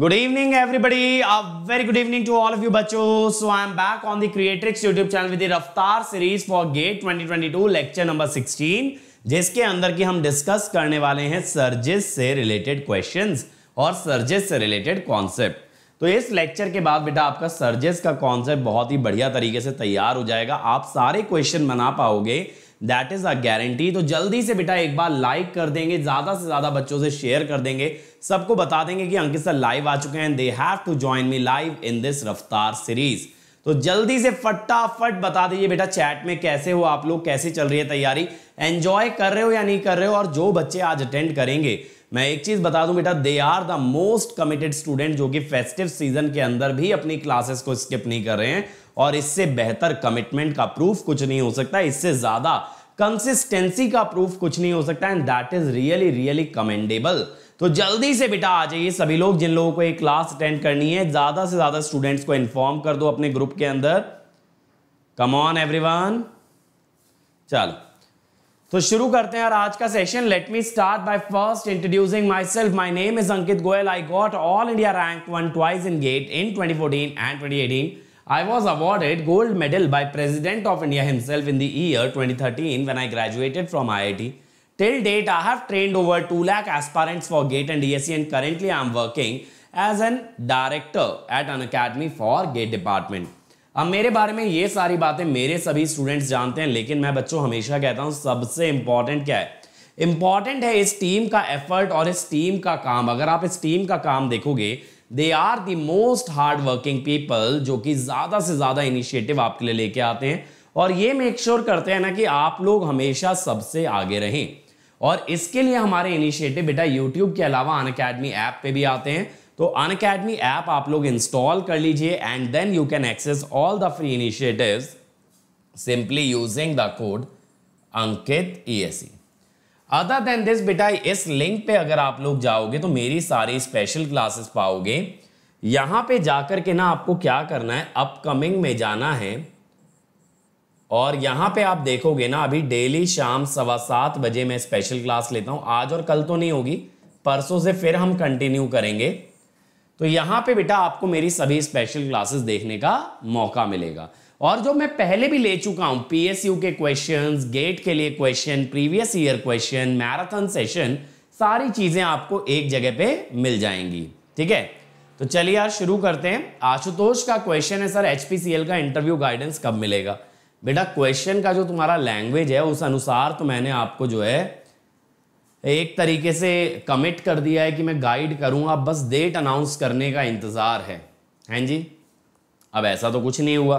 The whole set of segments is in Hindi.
Good evening everybody very good evening to all of you बच्चो so I am back on the Creatrix YouTube channel with Raftaar series for GATE 2022 lecture number sixteen जिसके अंदर की हम डिस्कस करने वाले हैं सर्जेस से रिलेटेड क्वेश्चन और सर्जेस से रिलेटेड कॉन्सेप्ट तो इस लेक्चर के बाद बेटा आपका सर्जेस का कॉन्सेप्ट बहुत ही बढ़िया तरीके से तैयार हो जाएगा आप सारे क्वेश्चन बना पाओगे दैट इज अ गारंटी तो जल्दी से बेटा एक बार लाइक कर देंगे ज्यादा से ज्यादा बच्चों से शेयर कर देंगे सबको बता देंगे कि अंकित सर लाइव आ चुके हैं they have to join me live in this Raftaar series तो जल्दी से फटाफट बता दीजिए बेटा चैट में कैसे हो आप लोग कैसे चल रही है तैयारी एंजॉय कर रहे हो या नहीं कर रहे हो और जो बच्चे आज अटेंड करेंगे मैं एक चीज बता दूं बेटा they are the most committed student जो कि फेस्टिव सीजन के अंदर भी अपनी क्लासेस को स्किप नहीं कर रहे हैं और इससे बेहतर कमिटमेंट का प्रूफ कुछ नहीं हो सकता इससे ज्यादा कंसिस्टेंसी का प्रूफ कुछ नहीं हो सकता and that is really really commendable तो जल्दी से बेटा आ जाइए सभी लोग जिन लोगों को एक क्लास अटेंड करनी है ज्यादा से ज्यादा स्टूडेंट्स को इन्फॉर्म कर दो अपने ग्रुप के अंदर कम ऑन एवरीवन चलो तो शुरू करते हैं यार आज का session let me start by first introducing myself my name is Ankit Goyal I got all India rank one twice in GATE in 2014 and 2018 I was awarded gold medal by President of India himself in the year 2013 when I graduated from IIT. Till date, I have trained over 2 lakh aspirants for GATE and DSE and currently I am working as an director at an academy for GATE department. अब मेरे बारे में ये सारी बातें मेरे सभी स्टूडेंट्स जानते हैं लेकिन मैं बच्चों हमेशा कहता हूँ सबसे इम्पॉर्टेंट क्या है इम्पॉर्टेंट है इस टीम का एफर्ट और इस टीम का काम अगर आप इस टीम का काम देखोगे they are the most hard working people जो कि ज़्यादा से ज़्यादा इनिशिएटिव आपके लिए लेके आते हैं और ये मेक श्योर sure करते हैं ना कि आप लोग हमेशा सबसे आगे रहें और इसके लिए हमारे इनिशिएटिव बेटा यूट्यूब के अलावा अन अकेडमी ऐप पे भी आते हैं तो अन अकेडमी ऐप आप लोग इंस्टॉल कर लीजिए and then you can access all the free initiative simply using the code Ankit E other than this बेटा इस लिंक पे अगर आप लोग जाओगे तो मेरी सारी स्पेशल क्लासेस पाओगे यहां पे जाकर के ना आपको क्या करना है अपकमिंग में जाना है और यहां पे आप देखोगे ना अभी डेली शाम सवा सात बजे मैं स्पेशल क्लास लेता हूं आज और कल तो नहीं होगी परसों से फिर हम कंटिन्यू करेंगे तो यहां पे बेटा आपको मेरी सभी स्पेशल क्लासेस देखने का मौका मिलेगा और जो मैं पहले भी ले चुका हूं पीएसयू के क्वेश्चन गेट के लिए question previous year question marathon session सारी चीजें आपको एक जगह पे मिल जाएंगी ठीक है तो चलिए यार शुरू करते हैं आशुतोष का क्वेश्चन है सर एचपीसीएल का इंटरव्यू गाइडेंस कब मिलेगा बेटा क्वेश्चन का जो तुम्हारा लैंग्वेज है उस अनुसार तो मैंने आपको जो है एक तरीके से कमिट कर दिया है कि मैं गाइड करूंगा बस डेट अनाउंस करने का इंतज़ार है हैं जी अब ऐसा तो कुछ नहीं हुआ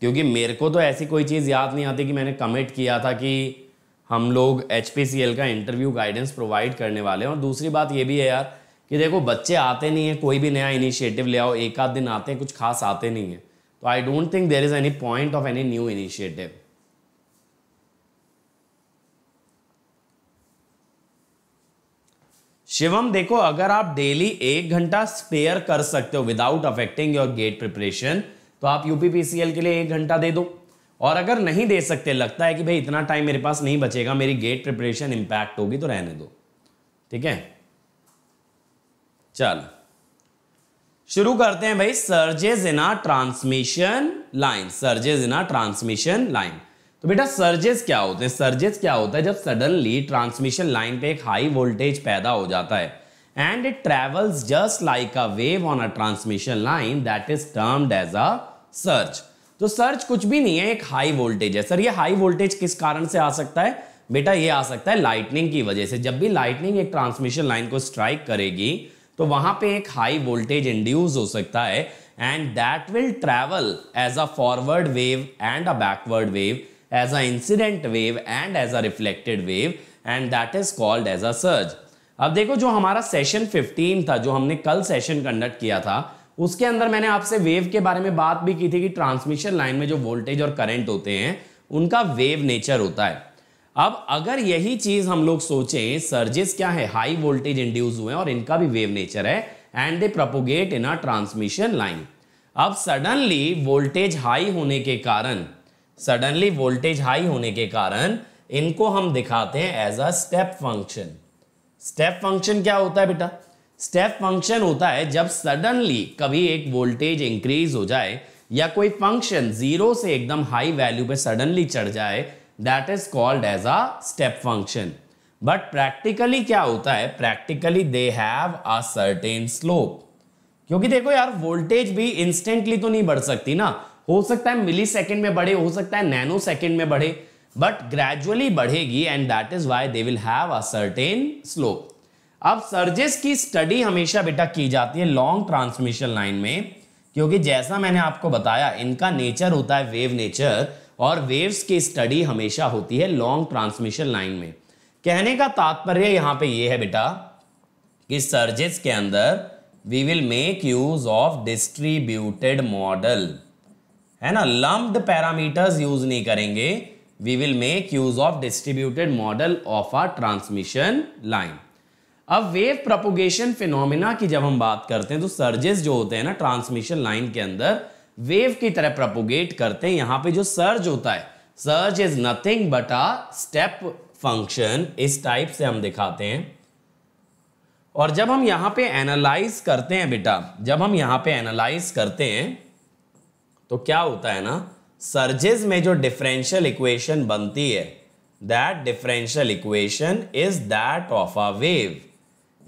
क्योंकि मेरे को तो ऐसी कोई चीज़ याद नहीं आती कि मैंने कमिट किया था कि हम लोग एच का इंटरव्यू गाइडेंस प्रोवाइड करने वाले हैं और दूसरी बात ये भी है यार कि देखो बच्चे आते नहीं हैं कोई भी नया इनिशिएटिव ले आओ एक आध दिन आते हैं कुछ खास आते नहीं हैं तो I don't think there is any point of any new initiative Shivam देखो अगर आप डेली एक घंटा स्पेयर कर सकते हो without affecting your GATE preparation तो आप यूपीपीसीएल के लिए एक घंटा दे दो और अगर नहीं दे सकते लगता है कि भाई इतना टाइम मेरे पास नहीं बचेगा मेरी गेट प्रिपरेशन इंपैक्ट होगी तो रहने दो ठीक है चल शुरू करते हैं भाई surges in a transmission line surges in a transmission line तो बेटा सर्जेस क्या होते हैं सर्जेस क्या होता है जब सडनली ट्रांसमिशन लाइन पे एक हाई वोल्टेज पैदा हो जाता है and it travels just like a wave on a transmission line that is termed as a surge तो सर्च कुछ भी नहीं है एक हाई वोल्टेज है सर ये हाई वोल्टेज किस कारण से आ सकता है बेटा ये आ सकता है लाइटनिंग की वजह से जब भी लाइटनिंग एक ट्रांसमिशन लाइन को स्ट्राइक करेगी तो वहां पे एक हाई वोल्टेज इंड्यूस हो सकता है and that will travel as a forward wave and a backward wave as a incident wave and as a reflected wave and that is called as a surge अब देखो जो हमारा सेशन 15 था जो हमने कल सेशन कंडक्ट किया था उसके अंदर मैंने आपसे वेव के बारे में बात भी की थी कि ट्रांसमिशन लाइन में जो वोल्टेज और करंट होते हैं उनका वेव नेचर होता है अब अगर यही चीज हम लोग सोचें सर्जेस क्या है हाई वोल्टेज इंड्यूस हुए और इनका भी वेव नेचर है and they propagate in a transmission line अब सडनली वोल्टेज हाई होने के कारण सडनली वोल्टेज हाई होने के कारण इनको हम दिखाते हैं as a step function step function क्या होता है बेटा स्टेप फंक्शन होता है जब सडनली कभी एक वोल्टेज इंक्रीज हो जाए या कोई फंक्शन जीरो से एकदम हाई वैल्यू पे सडनली चढ़ जाए that is called as a step function but practically क्या होता है practically they have a certain slope क्योंकि देखो यार वोल्टेज भी इंस्टेंटली तो नहीं बढ़ सकती ना हो सकता है मिली सेकेंड में बढ़े हो सकता है नैनो सेकेंड में बढ़े बट ग्रेजुअली बढ़ेगी and that is why they will have a certain slope अब सर्जेस की स्टडी हमेशा बेटा की जाती है लॉन्ग ट्रांसमिशन लाइन में क्योंकि जैसा मैंने आपको बताया इनका नेचर होता है वेव नेचर और वेव्स की स्टडी हमेशा होती है लॉन्ग ट्रांसमिशन लाइन में कहने का तात्पर्य यहाँ पे ये है बेटा कि सर्जेस के अंदर we will make use of distributed model है ना लम्ब पैरामीटर्स यूज नहीं करेंगे we will make use of distributed model of our transmission line अब वेव प्रपोगेशन फिनोमिना की जब हम बात करते हैं तो सर्जेस जो होते हैं ना ट्रांसमिशन लाइन के अंदर वेव की तरह प्रपोगेट करते हैं यहां पे जो सर्ज होता है surge is nothing but a step function इस टाइप से हम दिखाते हैं और जब हम यहां पे एनालाइज करते हैं बेटा जब हम यहां पे एनालाइज करते हैं तो क्या होता है ना सर्जेस में जो डिफरेंशियल इक्वेशन बनती है that differential equation is that of a wave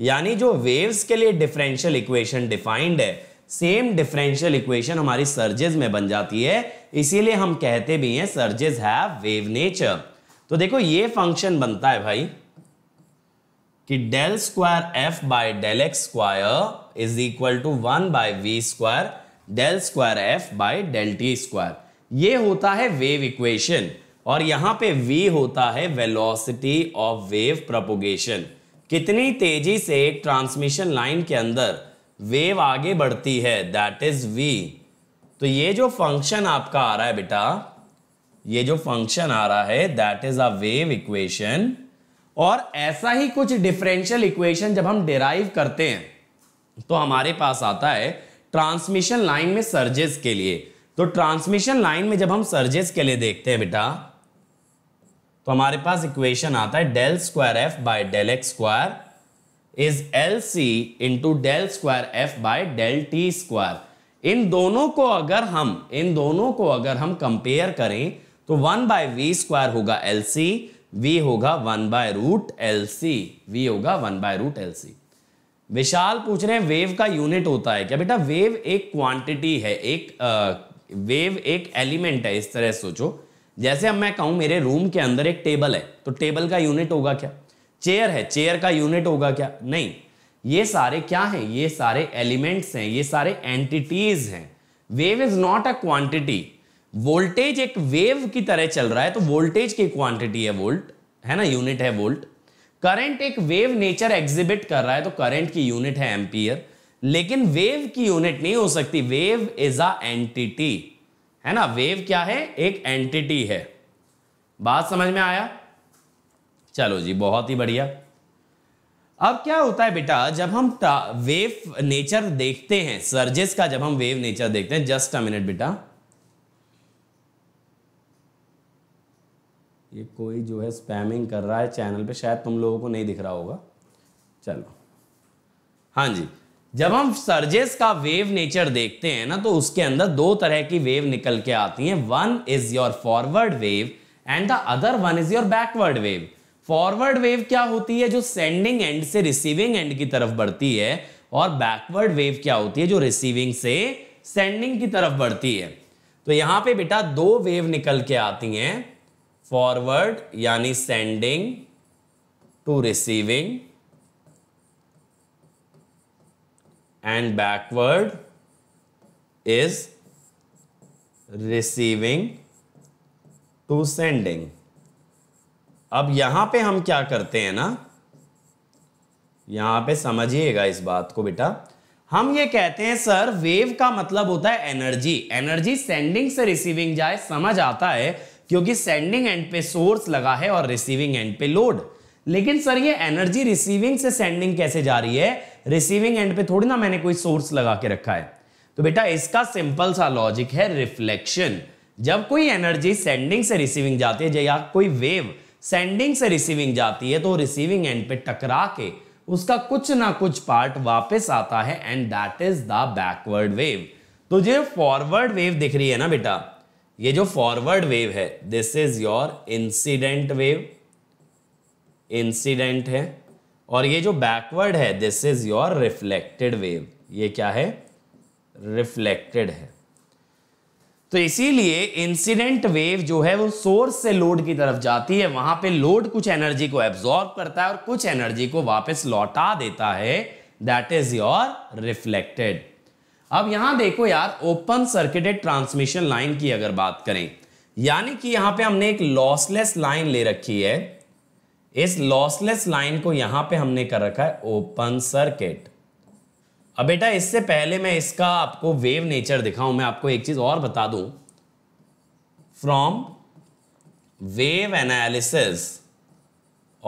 यानी जो वेव्स के लिए डिफरेंशियल इक्वेशन डिफाइंड है सेम डिफरेंशियल इक्वेशन हमारी सर्जेस में बन जाती है इसीलिए हम कहते भी हैं सर्जेस हैव वेव नेचर तो देखो ये फंक्शन बनता है भाई कि del square F by del X square is equal to one by V square del square F by del T square ये होता है वेव इक्वेशन और यहां पे v होता है वेलोसिटी ऑफ वेव प्रोपोगेशन कितनी तेजी से ट्रांसमिशन लाइन के अंदर वेव आगे बढ़ती है दैट इज वी तो ये जो फंक्शन आपका आ रहा है बेटा ये जो फंक्शन आ रहा है that is a wave equation और ऐसा ही कुछ डिफरेंशियल इक्वेशन जब हम डिराइव करते हैं तो हमारे पास आता है ट्रांसमिशन लाइन में सर्जेस के लिए तो ट्रांसमिशन लाइन में जब हम सर्जेस के लिए देखते हैं बेटा तो हमारे पास इक्वेशन आता है del square F by del X square is L C into del square F by del T square इन दोनों को अगर हम इन दोनों को अगर हम कंपेयर करें तो वन बाय वी स्क्वायर होगा एल सी वी होगा one by root L C V होगा one by root L C Vishal पूछ रहे हैं वेव का यूनिट होता है क्या बेटा वेव एक क्वांटिटी है एक आ, वेव एक एलिमेंट है इस तरह सोचो जैसे अब मैं कहूं मेरे रूम के अंदर एक टेबल है तो टेबल का यूनिट होगा क्या चेयर है चेयर का यूनिट होगा क्या नहीं ये सारे क्या हैं ये सारे एलिमेंट्स हैं ये सारे एंटिटीज हैं wave is not a quantity voltage एक वेव की तरह चल रहा है तो वोल्टेज की क्वांटिटी है वोल्ट है ना यूनिट है वोल्ट करंट एक वेव नेचर एग्जिबिट कर रहा है तो करंट की यूनिट है एम्पियर लेकिन वेव की यूनिट नहीं हो सकती वेव इज अ एंटिटी है ना वेव क्या है एक एंटिटी है बात समझ में आया चलो जी बहुत ही बढ़िया अब क्या होता है बेटा जब हम वेव नेचर देखते हैं सर्जेस का जब हम वेव नेचर देखते हैं जस्ट अ मिनट बेटा ये कोई जो है स्पैमिंग कर रहा है चैनल पे शायद तुम लोगों को नहीं दिख रहा होगा चलो हाँ जी जब हम सर्जेस का वेव नेचर देखते हैं ना तो उसके अंदर दो तरह की वेव निकल के आती हैं one is your forward wave and the other one is your backward wave forward wave क्या होती है जो सेंडिंग एंड से रिसीविंग एंड की तरफ बढ़ती है और बैकवर्ड वेव क्या होती है जो रिसीविंग से सेंडिंग की तरफ बढ़ती है तो यहां पे बेटा दो वेव निकल के आती हैं फॉरवर्ड यानी sending to receiving and backward is receiving to sending अब यहां पे हम क्या करते हैं ना यहां पे समझिएगा इस बात को बेटा हम ये कहते हैं सर वेव का मतलब होता है एनर्जी एनर्जी सेंडिंग से रिसीविंग जाए समझ आता है क्योंकि सेंडिंग एंड पे सोर्स लगा है और रिसीविंग एंड पे लोड लेकिन सर ये एनर्जी रिसीविंग से सेंडिंग कैसे जा रही है रिसीविंग एंड पे थोड़ी ना मैंने कोई सोर्स लगा के रखा है तो बेटा इसका सिंपल सा लॉजिक है रिफ्लेक्शन जब कोई एनर्जी सेंडिंग से रिसीविंग जाती है या कोई वेव सेंडिंग से रिसीविंग जाती है तो रिसीविंग एंड पे टकरा के उसका कुछ ना कुछ पार्ट वापस आता है and that is the backward wave तो जो फॉरवर्ड वेव दिख रही है ना बेटा ये जो फॉरवर्ड वेव है this is your incident wave incident है और ये जो बैकवर्ड है this is your reflected wave ये क्या है रिफ्लेक्टेड है तो इसीलिए इंसिडेंट वेव जो है वो सोर्स से लोड की तरफ जाती है वहां पे लोड कुछ एनर्जी को एब्जॉर्ब करता है और कुछ एनर्जी को वापस लौटा देता है दैट इज योर रिफ्लेक्टेड अब यहां देखो यार ओपन सर्किटेड ट्रांसमिशन लाइन की अगर बात करें यानी कि यहां पे हमने एक लॉसलेस लाइन ले रखी है इस लॉसलेस लाइन को यहां पे हमने कर रखा है ओपन सर्किट अब बेटा इससे पहले मैं इसका आपको वेव नेचर दिखाऊं मैं आपको एक चीज और बता दूं from wave analysis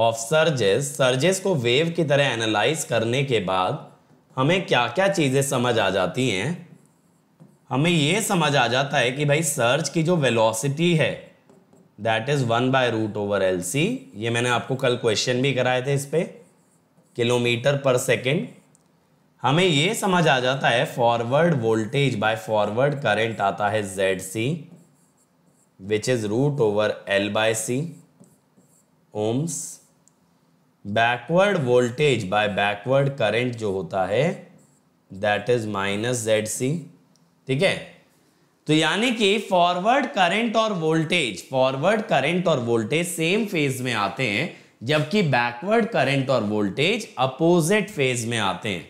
of surges surges को वेव की तरह एनालाइज करने के बाद हमें क्या क्या चीज़ें समझ आ जाती हैं हमें यह समझ आ जाता है कि भाई सर्ज की जो वेलोसिटी है that is one by root over L C ये मैंने आपको कल क्वेश्चन भी कराए थे इस पर किलोमीटर पर सेकेंड हमें ये समझ आ जाता है forward voltage by forward current आता है Z C which is root over L by C ohms backward voltage by backward current जो होता है that is minus Z C ठीक है तो यानी कि फॉरवर्ड करंट और वोल्टेज फॉरवर्ड करंट और वोल्टेज सेम फेज में आते हैं जबकि बैकवर्ड करंट और वोल्टेज अपोजिट फेज में आते हैं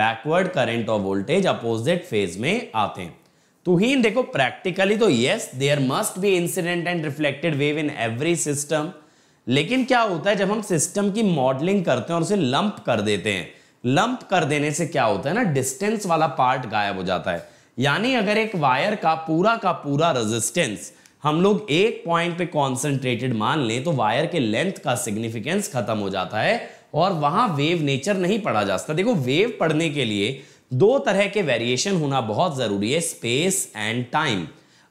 बैकवर्ड करंट और वोल्टेज अपोजिट फेज में आते हैं तो ही देखो प्रैक्टिकली तो yes there must be incident and reflected wave in every system लेकिन क्या होता है जब हम सिस्टम की मॉडलिंग करते हैं और उसे लंप कर देते हैं लंप कर देने से क्या होता है ना डिस्टेंस वाला पार्ट गायब हो जाता है यानी अगर एक वायर का पूरा का पूरा रेजिस्टेंस हम लोग एक पॉइंट पे कॉन्सेंट्रेटेड मान लें तो वायर के लेंथ का सिग्निफिकेंस खत्म हो जाता है और वहां वेव नेचर नहीं पढ़ा जा सकता देखो वेव पढ़ने के लिए दो तरह के वेरिएशन होना बहुत जरूरी है स्पेस एंड टाइम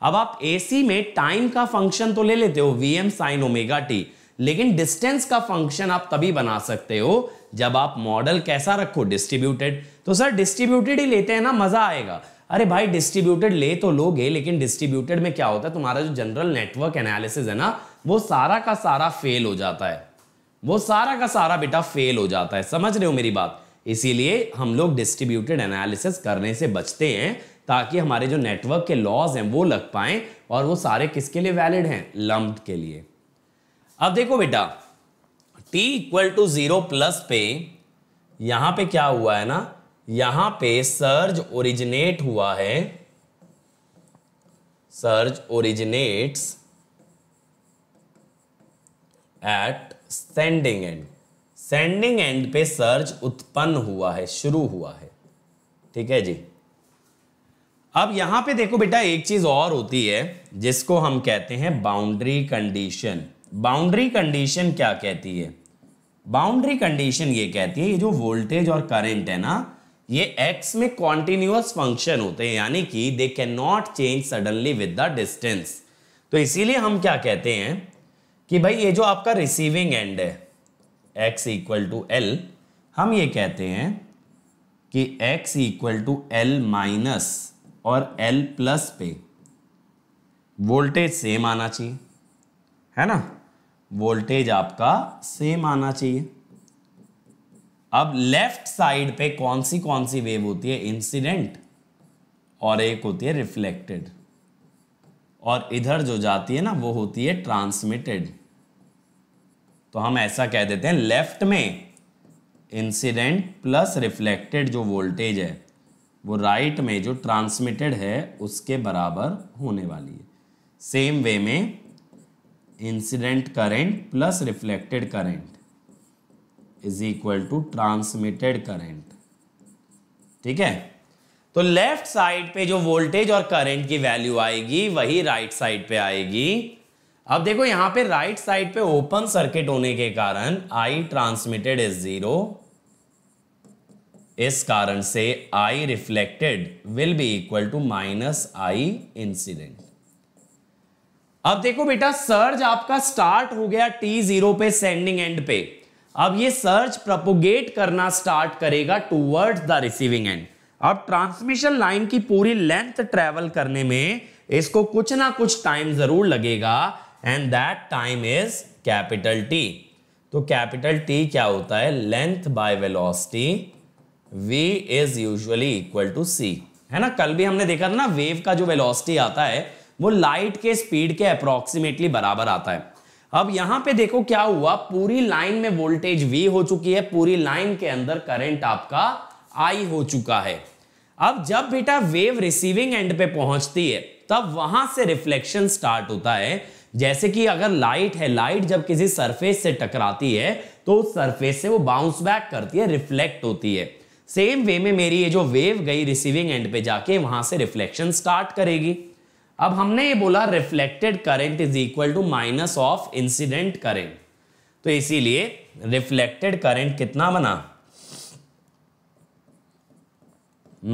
अब आप एसी में टाइम का फंक्शन तो ले लेते हो V M sine omega T लेकिन डिस्टेंस का फंक्शन आप तभी बना सकते हो जब आप मॉडल कैसा रखो डिस्ट्रीब्यूटेड तो सर डिस्ट्रीब्यूटेड ही लेते हैं ना मजा आएगा अरे भाई डिस्ट्रीब्यूटेड ले तो लोगे लेकिन डिस्ट्रीब्यूटेड में क्या होता है तुम्हारा जो जनरल नेटवर्क एनालिसिस है ना वो सारा का सारा फेल हो जाता है वो सारा का सारा बेटा फेल हो जाता है समझ रहे हो मेरी बात इसीलिए हम लोग डिस्ट्रीब्यूटेड एनालिसिस करने से बचते हैं ताकि हमारे जो नेटवर्क के लॉज हैं वो लग पाए और वो सारे किसके लिए वैलिड हैं लम्ब के लिए अब देखो बेटा T equal to zero plus पे यहां पे क्या हुआ है ना यहां पे सर्ज ओरिजिनेट हुआ है surge originates at sending end sending end पे सर्ज उत्पन्न हुआ है शुरू हुआ है ठीक है जी अब यहां पे देखो बेटा एक चीज और होती है जिसको हम कहते हैं बाउंड्री कंडीशन बाउंड्री कंडीशन क्या कहती है बाउंड्री कंडीशन ये कहती है ये जो वोल्टेज और करंट है ना ये एक्स में कॉन्टिन्यूस फंक्शन होते हैं यानी कि they can not change suddenly with the distance तो इसीलिए हम क्या कहते हैं कि भाई ये जो आपका रिसीविंग एंड है एक्स इक्वल टू एल हम ये कहते हैं कि x equal to L minus और एल प्लस पे वोल्टेज सेम आना चाहिए है ना वोल्टेज आपका सेम आना चाहिए अब लेफ्ट साइड पे कौन सी कौन सी वेव होती है इंसिडेंट और एक होती है रिफ्लेक्टेड और इधर जो जाती है ना वो होती है ट्रांसमिटेड तो हम ऐसा कह देते हैं लेफ्ट में इंसिडेंट प्लस रिफ्लेक्टेड जो वोल्टेज है वो राइट right में जो ट्रांसमिटेड है उसके बराबर होने वाली है सेम वे में incident current plus reflected current is equal to transmitted current ठीक है तो लेफ्ट साइड पे जो वोल्टेज और करंट की वैल्यू आएगी वही राइट साइड पे आएगी अब देखो यहां पे राइट साइड पे ओपन सर्किट होने के कारण आई ट्रांसमिटेड इज जीरो इस कारण से I reflected will be equal to minus I incident अब देखो बेटा सर्ज आपका स्टार्ट हो गया टी जीरो पे सेंडिंग एंड पे अब ये सर्च प्रपोगेट करना स्टार्ट करेगा टूवर्ड्स द रिसीविंग एंड अब ट्रांसमिशन लाइन की पूरी लेंथ ट्रेवल करने में इसको कुछ ना कुछ टाइम जरूर लगेगा and that time is capital T तो कैपिटल टी क्या होता है length by velocity V is usually equal to C है ना कल भी हमने देखा था ना वेव का जो वेलोसिटी आता है वो लाइट के स्पीड के अप्रोक्सीमेटली बराबर आता है अब यहां पे देखो क्या हुआ पूरी लाइन में वोल्टेज V हो चुकी है पूरी लाइन के अंदर करंट आपका I हो चुका है अब जब बेटा वेव रिसीविंग एंड पे पहुंचती है तब वहां से रिफ्लेक्शन स्टार्ट होता है जैसे कि अगर लाइट है लाइट जब किसी सरफेस से टकराती है तो उस सरफेस से वो बाउंस बैक करती है रिफ्लेक्ट होती है सेम वे में मेरी ये जो वेव गई रिसीविंग एंड पे जाके वहां से रिफ्लेक्शन स्टार्ट करेगी अब हमने ये बोला reflected current is equal to minus of incident current तो इसीलिए रिफ्लेक्टेड करेंट कितना बना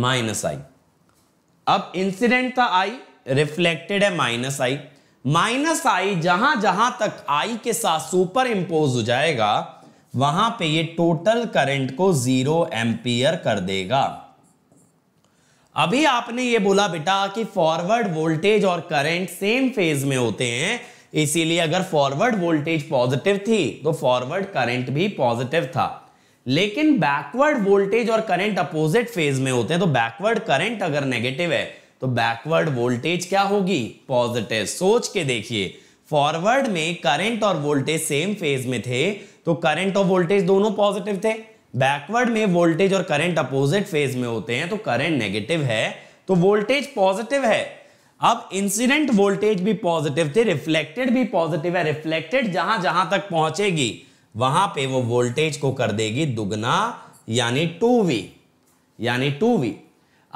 माइनस आई अब इंसिडेंट था आई रिफ्लेक्टेड है माइनस आई माइनस आई जहां जहां तक आई के साथ सुपर इंपोज हो जाएगा वहां पे ये टोटल करंट को जीरो एम्पियर कर देगा अभी आपने ये बोला बेटा कि फॉरवर्ड वोल्टेज और करंट सेम फेज में होते हैं इसीलिए अगर फॉरवर्ड वोल्टेज पॉजिटिव थी तो फॉरवर्ड करंट भी पॉजिटिव था लेकिन बैकवर्ड वोल्टेज और करंट अपोजिट फेज में होते हैं तो बैकवर्ड करंट अगर नेगेटिव है तो बैकवर्ड वोल्टेज क्या होगी पॉजिटिव सोच के देखिए फॉरवर्ड में करंट और वोल्टेज सेम फेज में थे तो करंट और वोल्टेज दोनों पॉजिटिव थे बैकवर्ड में वोल्टेज और करंट अपोजिट फेज में होते हैं तो करंट नेगेटिव है तो वोल्टेज पॉजिटिव है अब इंसिडेंट वोल्टेज भी पॉजिटिव थे रिफ्लेक्टेड भी पॉजिटिव है रिफ्लेक्टेड जहां जहां तक पहुंचेगी वहां पे वो वोल्टेज को कर देगी दुगना यानी टू वी यानी टू वी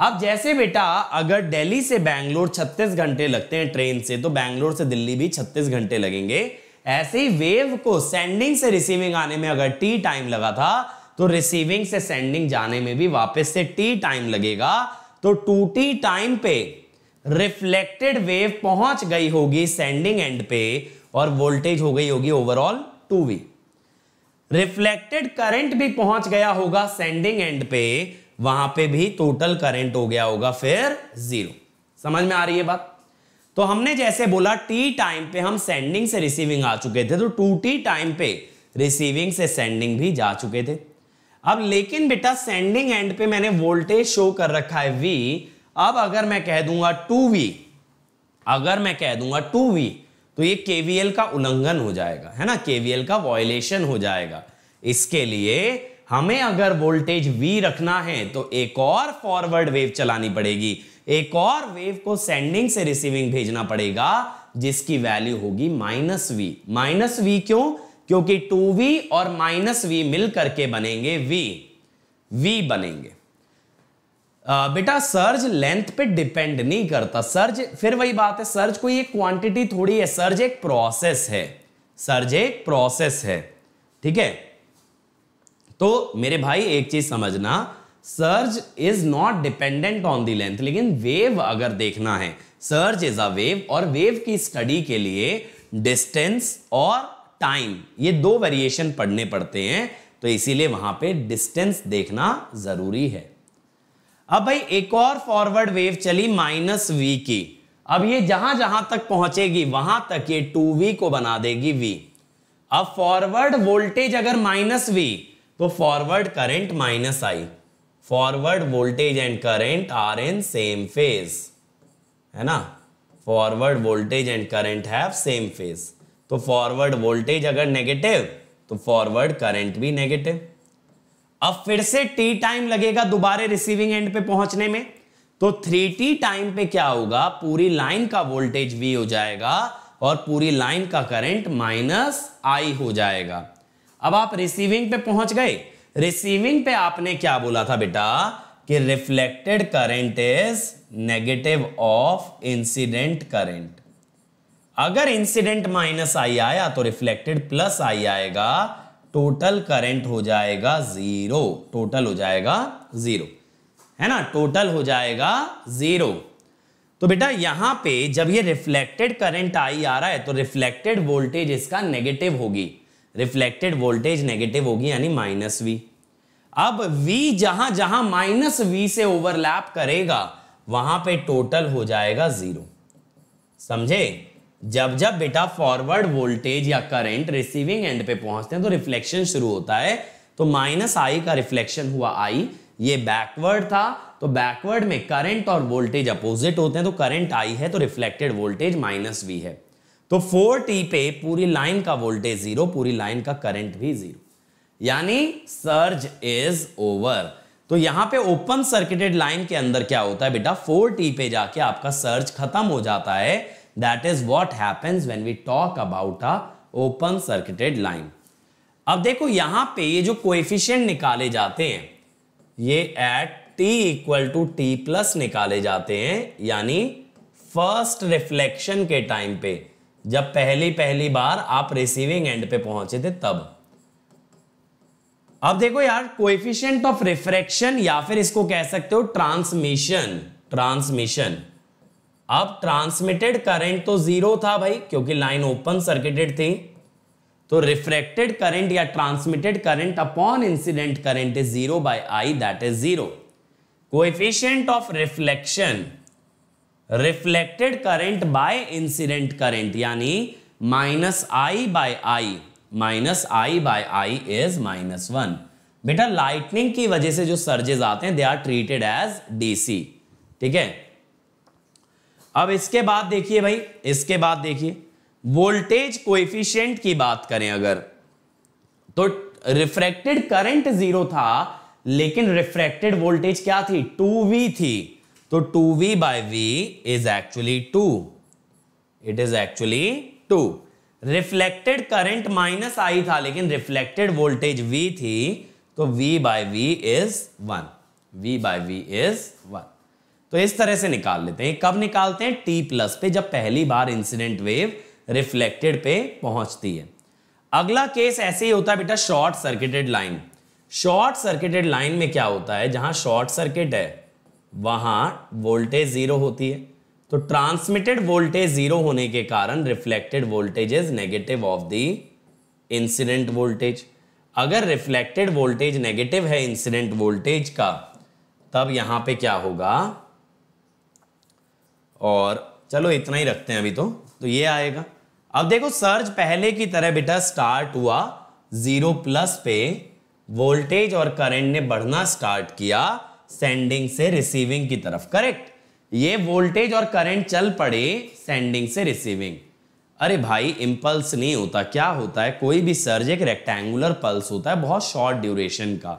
अब जैसे बेटा अगर दिल्ली से बैंगलोर 36 घंटे लगते हैं ट्रेन से तो बैंगलोर से दिल्ली भी 36 घंटे लगेंगे ऐसे ही वेव को सेंडिंग से रिसीविंग आने में अगर टी टाइम लगा था तो रिसीविंग से सेंडिंग जाने में भी वापस से टी टाइम लगेगा तो टू टी टाइम पे रिफ्लेक्टेड वेव पहुंच गई होगी सेंडिंग एंड पे और वोल्टेज हो गई होगी overall two V reflected current भी पहुंच गया होगा सेंडिंग एंड पे वहां पे भी टोटल करंट हो गया होगा फिर जीरो समझ में आ रही है बात तो हमने जैसे बोला टी टाइम पे हम सेंडिंग से रिसीविंग आ चुके थे तो टू टी टाइम पे रिसीविंग से सेंडिंग भी जा चुके थे अब लेकिन बेटा सेंडिंग एंड पे मैंने वोल्टेज शो कर रखा है वी अब अगर मैं कह दूंगा टू वी अगर मैं कह दूंगा टू वी तो ये केवीएल का उल्लंघन हो जाएगा है ना केवीएल का वॉयलेशन हो जाएगा इसके लिए हमें अगर वोल्टेज वी रखना है तो एक और फॉरवर्ड वेव चलानी पड़ेगी एक और वेव को सेंडिंग से रिसीविंग भेजना पड़ेगा जिसकी वैल्यू होगी माइनस वी माइनस वी क्यों क्योंकि टू वी और माइनस वी मिल करके बनेंगे वी वी बनेंगे आ, बेटा सर्ज लेंथ पे डिपेंड नहीं करता सर्ज फिर वही बात है सर्ज कोई एक क्वांटिटी थोड़ी है सर्ज एक प्रोसेस है सर्ज एक प्रोसेस है ठीक है तो मेरे भाई एक चीज समझना surge is not dependent on the length लेकिन वेव अगर देखना है सर्ज इज अ वेव और वेव की स्टडी के लिए डिस्टेंस और टाइम ये दो वेरिएशन पढ़ने पड़ते हैं तो इसीलिए वहां पे डिस्टेंस देखना जरूरी है अब भाई एक और फॉरवर्ड वेव चली माइनस वी की अब ये जहां जहां तक पहुंचेगी वहां तक ये टू वी को बना देगी वी अब फॉरवर्ड वोल्टेज अगर माइनस वी तो forward current minus I forward voltage and current are in same phase है ना forward voltage and current have same phase तो फॉरवर्ड वोल्टेज अगर नेगेटिव तो फॉरवर्ड करंट भी नेगेटिव अब फिर से टी टाइम लगेगा दोबारे रिसीविंग एंड पे पहुंचने में तो थ्री टी टाइम पे क्या होगा पूरी लाइन का वोल्टेज वी हो जाएगा और पूरी लाइन का करंट माइनस आई हो जाएगा अब आप रिसीविंग पे पहुंच गए रिसीविंग पे आपने क्या बोला था बेटा कि reflected current is negative of incident current अगर इंसिडेंट माइनस आई आया तो रिफ्लेक्टेड प्लस आई आएगा टोटल करंट हो जाएगा जीरो टोटल हो जाएगा जीरो है ना टोटल हो जाएगा जीरो तो बेटा यहां पे जब ये रिफ्लेक्टेड करंट आई आ रहा है तो रिफ्लेक्टेड वोल्टेज इसका नेगेटिव होगी रिफ्लेक्टेड वोल्टेज नेगेटिव होगी यानी माइनस वी अब वी जहां जहां माइनस वी से ओवरलैप करेगा वहां पे टोटल हो जाएगा जीरो समझे जब जब बेटा फॉरवर्ड वोल्टेज या करंट रिसीविंग एंड पे पहुंचते हैं तो रिफ्लेक्शन शुरू होता है तो माइनस आई का रिफ्लेक्शन हुआ आई ये बैकवर्ड था तो बैकवर्ड में करंट और वोल्टेज अपोजिट होते हैं तो करंट आई है तो रिफ्लेक्टेड वोल्टेज माइनस वी है तो फोर टी पे पूरी लाइन का वोल्टेज जीरो पूरी लाइन का करंट भी जीरो यानी सर्ज इज ओवर तो यहां पे ओपन सर्किटेड लाइन के अंदर क्या होता है बेटा फोर टी पे जाके आपका सर्ज खत्म हो जाता है that is what happens when we talk about a open circuited line अब देखो यहां पे ये जो कोएफिशिएंट निकाले जाते हैं ये at T equal to T plus निकाले जाते हैं यानी फर्स्ट रिफ्लेक्शन के टाइम पे जब पहली पहली बार आप रिसीविंग एंड पे पहुंचे थे तब अब देखो यार कोएफिशिएंट ऑफ रिफ्रेक्शन या फिर इसको कह सकते हो ट्रांसमिशन ट्रांसमिशन अब ट्रांसमिटेड करंट तो जीरो था भाई क्योंकि लाइन ओपन सर्किटेड थी तो रिफ्रेक्टेड करंट या transmitted current upon incident current is zero by I that is zero coefficient of reflection reflected current by incident current यानी minus I by I minus I by I is minus one बेटा लाइटनिंग की वजह से जो सर्जेस आते हैं they are treated as DC ठीक है अब इसके बाद देखिए भाई इसके बाद देखिए वोल्टेज कोएफिशिएंट की बात करें अगर तो रिफ्रैक्टेड करंट जीरो था लेकिन रिफ्रैक्टेड वोल्टेज क्या थी टू वी थी तो two V by V is actually two it is actually two reflected current minus I था लेकिन रिफ्लेक्टेड वोल्टेज वी थी तो V by V is one V by V is one तो इस तरह से निकाल लेते हैं कब निकालते हैं टी प्लस पे जब पहली बार इंसिडेंट वेव रिफ्लेक्टेड पे पहुंचती है अगला केस ऐसे ही होता है बेटा short circuited line short circuited line में क्या होता है जहां शॉर्ट सर्किट है वहां वोल्टेज जीरो होती है तो ट्रांसमिटेड वोल्टेज जीरो होने के कारण reflected voltage is negative of the incident voltage अगर रिफ्लेक्टेड वोल्टेज नेगेटिव है इंसिडेंट वोल्टेज का तब यहां पे क्या होगा और चलो इतना ही रखते हैं अभी तो तो ये आएगा अब देखो सर्ज पहले की तरह बेटा स्टार्ट हुआ जीरो प्लस पे वोल्टेज और करंट ने बढ़ना स्टार्ट किया सेंडिंग से रिसीविंग की तरफ करेक्ट ये वोल्टेज और करंट चल पड़े सेंडिंग से रिसीविंग अरे भाई इम्पल्स नहीं होता क्या होता है कोई भी सर्ज एक रेक्टेंगुलर पल्स होता है बहुत शॉर्ट ड्यूरेशन का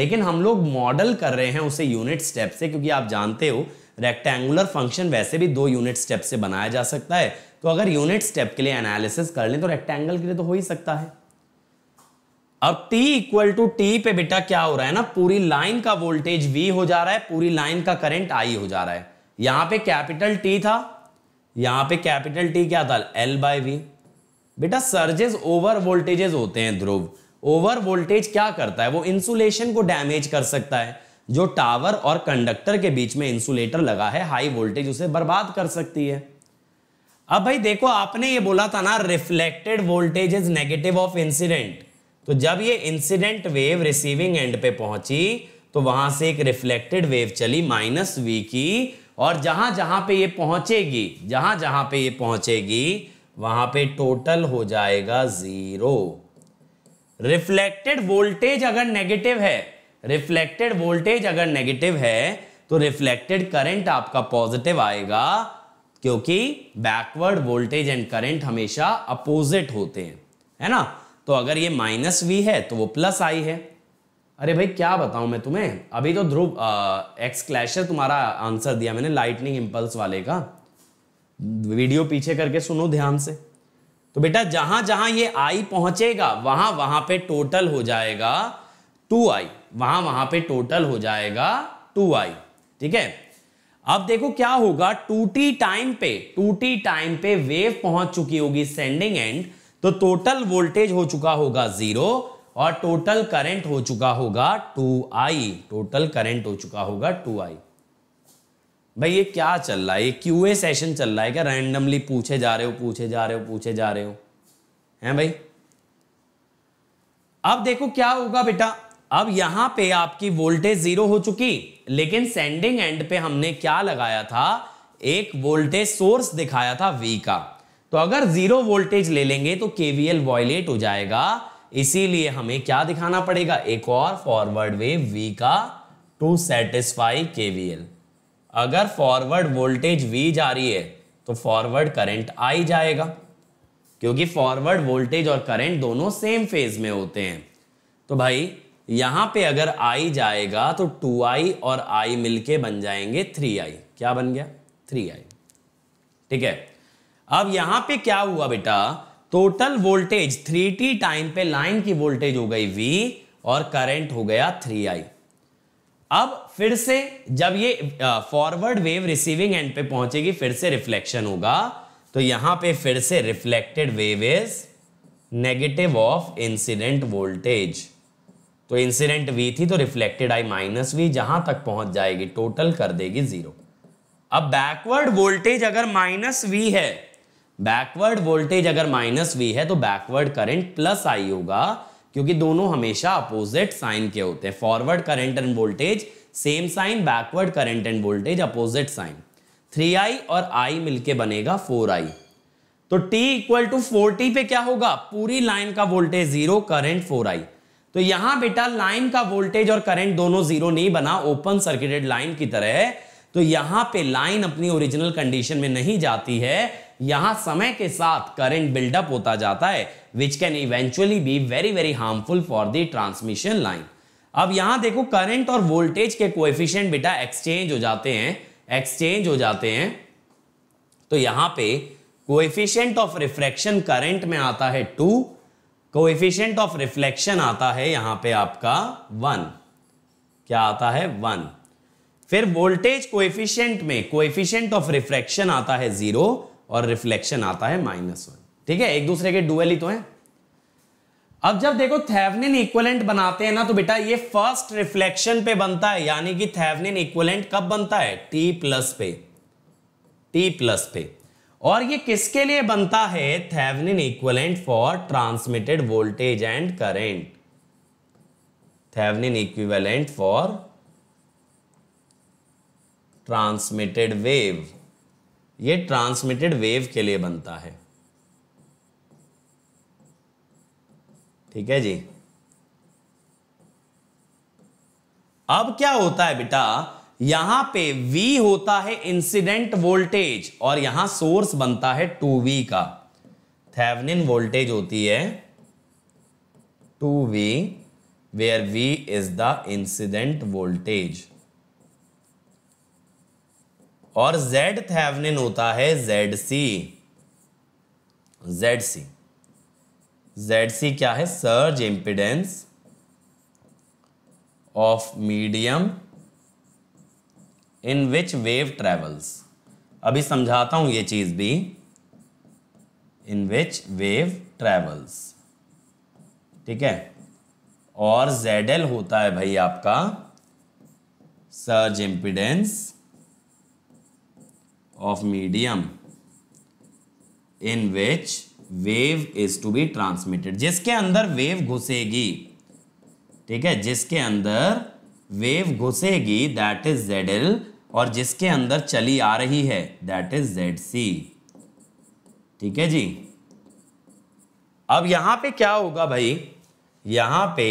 लेकिन हम लोग मॉडल कर रहे हैं उसे यूनिट स्टेप से क्योंकि आप जानते हो रेक्टेंगुलर फंक्शन वैसे भी दो यूनिट स्टेप से बनाया जा सकता है तो अगर यूनिट स्टेप के लिए एनालिसिस कर लें तो रेक्टेंगल के लिए तो हो ही सकता है अब t इक्वल टू टी पे बेटा क्या हो रहा है ना पूरी लाइन का वोल्टेज v हो जा रहा है पूरी लाइन का करंट i हो जा रहा है यहां पे कैपिटल T था यहां पे कैपिटल T क्या था L बाई वी बेटा सर्जेस ओवर वोल्टेजेस होते हैं ध्रुव ओवर वोल्टेज क्या करता है वो इंसुलेशन को डैमेज कर सकता है जो टावर और कंडक्टर के बीच में इंसुलेटर लगा है हाई वोल्टेज उसे बर्बाद कर सकती है अब भाई देखो आपने ये बोला था ना reflected voltage is negative of incident तो जब ये इंसिडेंट वेव रिसीविंग एंड पे पहुंची तो वहां से एक रिफ्लेक्टेड वेव चली माइनस वी की और जहां जहां पे ये पहुंचेगी जहां जहां पे ये पहुंचेगी वहां पे टोटल हो जाएगा जीरो रिफ्लेक्टेड वोल्टेज अगर नेगेटिव है रिफ्लेक्टेड वोल्टेज अगर नेगेटिव है तो रिफ्लेक्टेड करंट आपका पॉजिटिव आएगा क्योंकि बैकवर्ड वोल्टेज एंड करंट हमेशा अपोजिट होते हैं है ना तो अगर ये माइनस वी है तो वो प्लस आई है अरे भाई क्या बताऊं मैं तुम्हें अभी तो ध्रुव एक्स क्लैश तुम्हारा आंसर दिया मैंने लाइटनिंग इम्पल्स वाले का वीडियो पीछे करके सुनो ध्यान से तो बेटा जहां जहां ये आई पहुंचेगा वहां वहां पे टोटल हो जाएगा टू आई वहां वहां पे टोटल हो जाएगा टू आई ठीक है अब देखो क्या होगा टू टी टाइम पे टू टी टाइम पे वेव पहुंच चुकी होगी सेंडिंग एंड तो टोटल वोल्टेज हो चुका होगा जीरो और टोटल करंट हो चुका होगा टू आई टोटल करंट हो चुका होगा टू आई भाई ये क्या चल रहा है ये क्यू ए सेशन चल रहा है क्या रैंडमली पूछे जा रहे हो पूछे जा रहे हो पूछे जा रहे हो हैं भाई अब देखो क्या होगा बेटा अब यहां पे आपकी वोल्टेज जीरो हो चुकी लेकिन सेंडिंग एंड पे हमने क्या लगाया था एक वोल्टेज सोर्स दिखाया था वी का तो अगर जीरो वोल्टेज ले लेंगे तो केवीएल वॉयलेट हो जाएगा इसीलिए हमें क्या दिखाना पड़ेगा एक और फॉरवर्ड वेव वी का टू सेटिस्फाई केवीएल अगर फॉरवर्ड वोल्टेज वी जा रही है तो फॉरवर्ड करंट आई जाएगा क्योंकि फॉरवर्ड वोल्टेज और करंट दोनों सेम फेज में होते हैं तो भाई यहां पे अगर आई जाएगा तो टू आई और आई मिलके बन जाएंगे थ्री आई क्या बन गया थ्री आई ठीक है अब यहां पे क्या हुआ बेटा total voltage three T time पे लाइन की वोल्टेज हो गई वी और करंट हो गया थ्री आई अब फिर से जब ये फॉरवर्ड वेव रिसीविंग एंड पे पहुंचेगी फिर से रिफ्लेक्शन होगा तो यहां पे फिर से reflected wave is negative of incident voltage तो इंसिडेंट वी थी तो रिफ्लेक्टेड आई माइनस वी जहां तक पहुंच जाएगी टोटल कर देगी जीरो अब बैकवर्ड वोल्टेज अगर माइनस वी है बैकवर्ड वोल्टेज अगर माइनस वी है तो बैकवर्ड करंट प्लस आई होगा क्योंकि दोनों हमेशा अपोजिट साइन के होते हैं forward current and voltage same sign backward current and voltage opposite sign three I और आई मिलके बनेगा फोर आई तो टी इक्वल टू टी पे क्या होगा पूरी लाइन का voltage zero current four I तो यहां बेटा लाइन का वोल्टेज और करंट दोनों जीरो नहीं बना ओपन सर्किटेड लाइन की तरह है तो यहां पे लाइन अपनी ओरिजिनल कंडीशन में नहीं जाती है यहां समय के साथ करंट बिल्डअप होता जाता है which can eventually be very very harmful for the transmission line अब यहां देखो करंट और वोल्टेज के कोएफिशिएंट बेटा एक्सचेंज हो जाते हैं एक्सचेंज हो जाते हैं तो यहां पे कोएफिशिएंट ऑफ रिफ्रैक्शन करंट में आता है टू कोएफिशिएंट ऑफ रिफ्लेक्शन आता है यहां पे आपका वन क्या आता है वन फिर वोल्टेज कोएफिशिएंट में कोएफिशिएंट ऑफ रिफ्लेक्शन आता है जीरो और रिफ्लेक्शन आता है माइनस वन ठीक है एक दूसरे के डुअल ही तो है अब जब देखो थेवनिन इक्वलेंट बनाते हैं ना तो बेटा ये फर्स्ट रिफ्लेक्शन पे बनता है यानी कि थेवनिन इक्वलेंट कब बनता है टी प्लस पे टी प्लस पे और ये किसके लिए बनता है Thevenin equivalent for transmitted voltage and current Thevenin equivalent for transmitted wave ये ट्रांसमिटेड वेव के लिए बनता है ठीक है जी अब क्या होता है बेटा यहां पे V होता है इंसिडेंट वोल्टेज और यहां सोर्स बनता है 2V का थेवनिन वोल्टेज होती है 2V where V is the incident voltage और Z थेवनिन होता है ZC ZC ZC क्या है surge impedance of medium in which wave travels अभी समझाता हूं ये चीज़ भी इन विच वेव ट्रेवल्स ठीक है और जेड एल होता है भाई आपका surge impedance of medium in which wave is to be transmitted जिसके अंदर वेव घुसेगी ठीक है जिसके अंदर वेव घुसेगी दैट इज जेड एल और जिसके अंदर चली आ रही है दैट इज जेड सी ठीक है जी अब यहां पे क्या होगा भाई यहां पे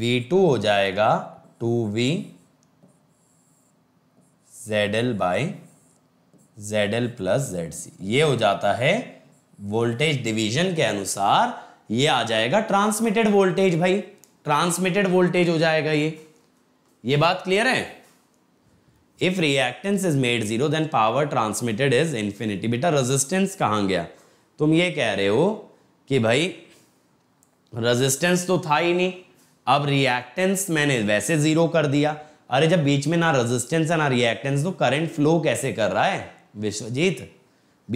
V2 हो जाएगा 2V V Z L by Z L plus Z C ये हो जाता है वोल्टेज डिवीजन के अनुसार ये आ जाएगा ट्रांसमिटेड वोल्टेज भाई ट्रांसमिटेड वोल्टेज हो जाएगा ये ये बात क्लियर है if reactance is made zero then power transmitted is infinity बेटा रेजिस्टेंस कहाँ गया तुम ये कह रहे हो कि भाई रेजिस्टेंस तो था ही नहीं अब रिएक्टेंस मैंने वैसे जीरो कर दिया अरे जब बीच में ना रेजिस्टेंस है ना रिएक्टेंस तो करंट फ्लो कैसे कर रहा है विश्वजीत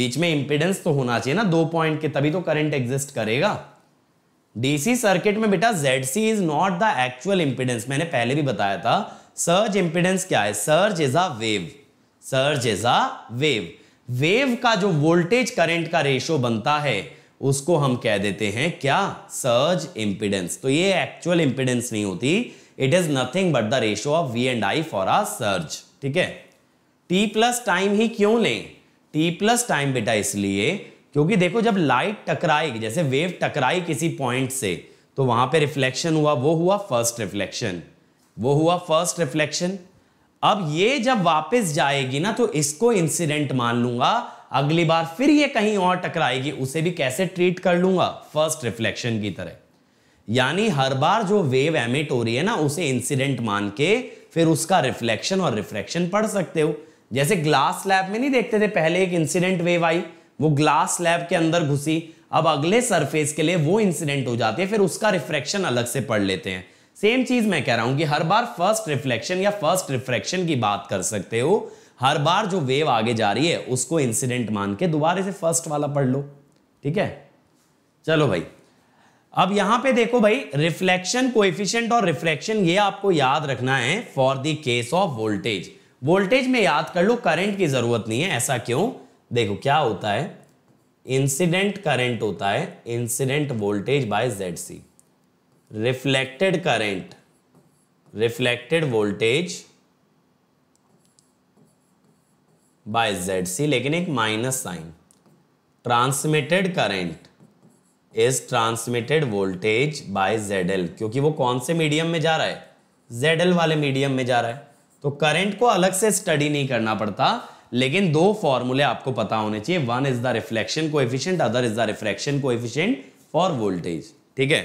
बीच में इंपिडेंस तो होना चाहिए ना दो पॉइंट के तभी तो करंट एग्जिस्ट करेगा डीसी सर्किट में बेटा Z C is not the actual impedance मैंने पहले भी बताया था सर्ज इंपिडेंस क्या है surge is a wave surge is a wave wave का जो वोल्टेज करंट का रेशो बनता है उसको हम कह देते हैं क्या सर्ज इंपिडेंस तो ये एक्चुअल इंपिडेंस नहीं होती it is nothing but the ratio of V and I for a surge ठीक है टी प्लस टाइम ही क्यों लें टी प्लस टाइम बेटा इसलिए क्योंकि देखो जब लाइट टकराएगी जैसे वेव टकराई किसी पॉइंट से तो वहां पे रिफ्लेक्शन हुआ वो हुआ फर्स्ट रिफ्लेक्शन वो हुआ फर्स्ट रिफ्लेक्शन अब ये जब वापस जाएगी ना तो इसको इंसिडेंट मान लूंगा अगली बार फिर ये कहीं और टकराएगी उसे भी कैसे ट्रीट कर लूंगा फर्स्ट रिफ्लेक्शन की तरह यानी हर बार जो वेव एमिट हो रही है ना उसे इंसिडेंट मान के फिर उसका रिफ्लेक्शन और रिफ्लेक्शन पढ़ सकते हो जैसे ग्लास स्लैब में नहीं देखते थे पहले एक इंसिडेंट वेव आई वो ग्लास स्लैब के अंदर घुसी अब अगले सरफेस के लिए वो इंसिडेंट हो जाती है फिर उसका रिफ्रैक्शन अलग से पढ़ लेते हैं सेम चीज मैं कह रहा हूं कि हर बार फर्स्ट रिफ्लेक्शन या फर्स्ट रिफ्रैक्शन की बात कर सकते हो हर बार जो वेव आगे जा रही है उसको इंसिडेंट मान के दोबारे से फर्स्ट वाला पढ़ लो ठीक है चलो भाई अब यहां पे देखो भाई रिफ्लेक्शन को और रिफ्लेक्शन ये आपको याद रखना है for the case of voltage voltage में याद कर लो करंट की जरूरत नहीं है ऐसा क्यों देखो क्या होता है इंसिडेंट करंट होता है incident voltage by Z C reflected current reflected voltage by Z C लेकिन एक minus sign transmitted current is transmitted voltage by Z L क्योंकि वो कौन से मीडियम में जा रहा है जेड एल वाले मीडियम में जा रहा है तो करंट को अलग से स्टडी नहीं करना पड़ता लेकिन दो फॉर्मूले आपको पता होने चाहिए one is the reflection coefficient other is the reflection coefficient for voltage ठीक है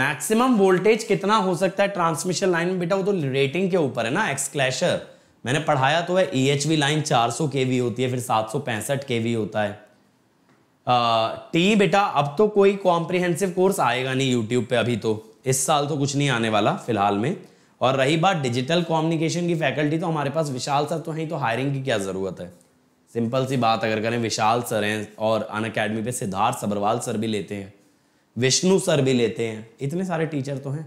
मैक्सिमम वोल्टेज कितना हो सकता है ट्रांसमिशन लाइन में बेटा वो तो रेटिंग के ऊपर है ना एक्सक्लेशर मैंने पढ़ाया तो है ई लाइन 400 केवी होती है फिर 765 केवी होता है टी बेटा अब तो कोई कॉम्प्रिहेंसिव कोर्स आएगा नहीं यूट्यूब पे अभी तो इस साल तो कुछ नहीं आने वाला फिलहाल में और रही बात डिजिटल कम्युनिकेशन की फैकल्टी तो हमारे पास विशाल सर तो हैं तो हायरिंग की क्या ज़रूरत है सिंपल सी बात अगर करें विशाल सर हैं और अन अकेडमी पे सिद्धार्थ सबरवाल सर भी लेते हैं विष्णु सर भी लेते हैं इतने सारे टीचर तो हैं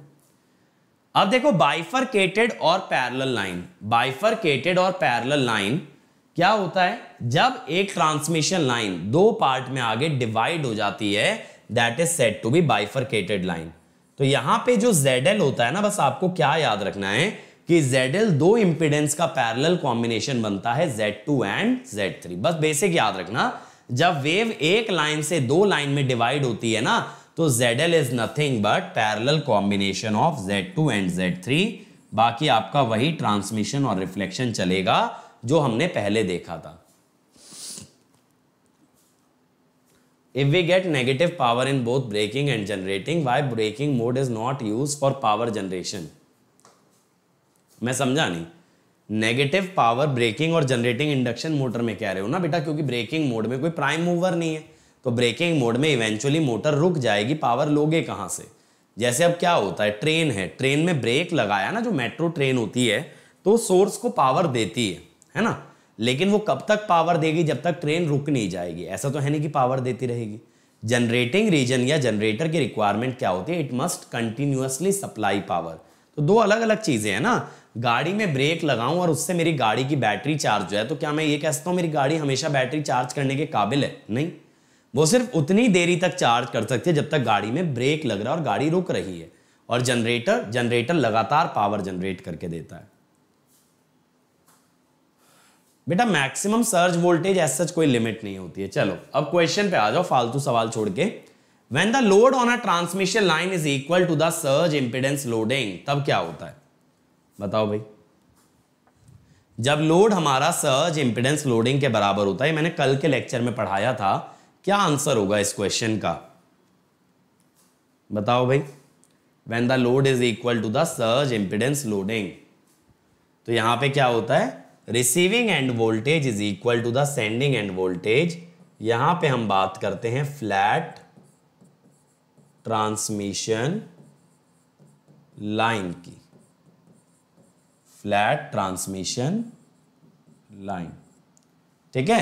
अब देखो बाइफरकेटेड और पैरल लाइन बाइफरकेटेड और पैरल लाइन क्या होता है जब एक ट्रांसमिशन लाइन दो पार्ट में आगे डिवाइड हो जाती है that is said to be bifurcated line तो यहां पे जो ZL होता है ना बस आपको क्या याद रखना है कि ZL दो इंपिडेंस का पैरेलल कॉम्बिनेशन बनता है Z2 एंड Z3 बस बेसिक याद रखना जब वेव एक लाइन से दो लाइन में डिवाइड होती है ना तो ZL is nothing but parallel combination of Z2 and Z3 बाकी आपका वही ट्रांसमिशन और रिफ्लेक्शन चलेगा जो हमने पहले देखा था If we get negative power in both braking and generating, why braking mode is not used for power generation? मैं समझा नहीं नेगेटिव पावर ब्रेकिंग और जनरेटिंग इंडक्शन मोटर में कह रहे हो ना बेटा क्योंकि ब्रेकिंग मोड में कोई प्राइम मूवर नहीं है तो ब्रेकिंग मोड में इवेंचुअली मोटर रुक जाएगी पावर लोगे कहाँ से जैसे अब क्या होता है ट्रेन है ट्रेन में ब्रेक लगाया ना जो मेट्रो ट्रेन होती है तो सोर्स को पावर देती है है ना लेकिन वो कब तक पावर देगी जब तक ट्रेन रुक नहीं जाएगी ऐसा तो है नहीं कि पावर देती रहेगी जनरेटिंग रीजन या जनरेटर की रिक्वायरमेंट क्या होती है it must continuously supply power तो दो अलग अलग चीज़ें हैं ना गाड़ी में ब्रेक लगाऊं और उससे मेरी गाड़ी की बैटरी चार्ज हो जाए तो क्या मैं ये कह सकता हूँ मेरी गाड़ी हमेशा बैटरी चार्ज करने के काबिल है नहीं वो सिर्फ उतनी देरी तक चार्ज कर सकती है जब तक गाड़ी में ब्रेक लग रहा है और गाड़ी रुक रही है और जनरेटर जनरेटर लगातार पावर जनरेट करके देता है बेटा maximum surge voltage as such कोई लिमिट नहीं होती है चलो अब क्वेश्चन पे आ जाओ फालतू सवाल छोड़ के when the load on a transmission line is equal to the surge impedance loading तब क्या होता है बताओ भाई जब लोड हमारा सर्ज इंपिडेंस लोडिंग के बराबर होता है मैंने कल के लेक्चर में पढ़ाया था क्या आंसर होगा इस क्वेश्चन का बताओ भाई when the load is equal to the surge impedance loading तो यहां पे क्या होता है receiving end voltage is equal to the sending end voltage यहां पे हम बात करते हैं फ्लैट ट्रांसमिशन लाइन की फ्लैट ट्रांसमिशन लाइन ठीक है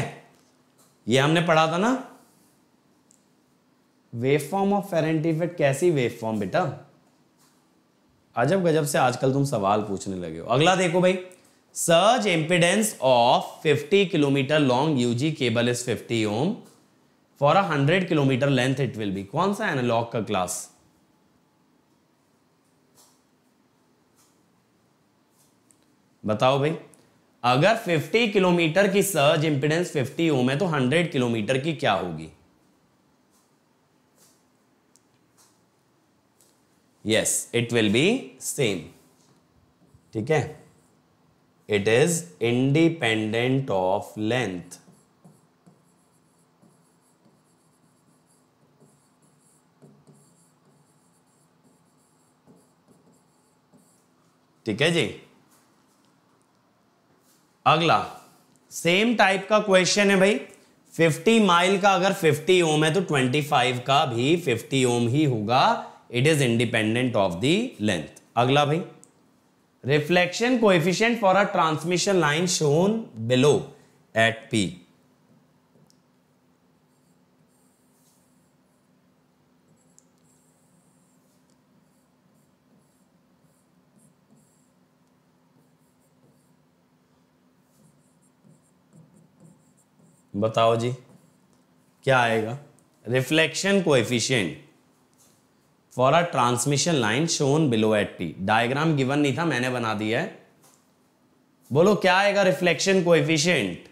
ये हमने पढ़ा था ना वेवफॉर्म ऑफ फेरेंट इफेक्ट कैसी वेवफॉर्म बेटा अजब गजब से आजकल तुम सवाल पूछने लगे हो अगला देखो भाई surge impedance of 50 kilometre long UG cable is 50 ohm for a hundred kilometre length it will be कौन सा एनालॉग का क्लास बताओ भाई अगर 50 किलोमीटर की सर्ज इंपिडेंस 50 ओम है तो 100 किलोमीटर की क्या होगी yes it will be same ठीक है it is independent of length ठीक है जी अगला सेम टाइप का क्वेश्चन है भाई 50 माइल का अगर 50 ओम है तो 25 का भी 50 ओम ही होगा it is independent of the length अगला भाई reflection coefficient for a transmission line shown below at P बताओ जी क्या आएगा reflection coefficient for a transmission line shown below at T diagram given नहीं था मैंने बना दिया है बोलो क्या आएगा रिफ्लेक्शन कोएफिशिएंट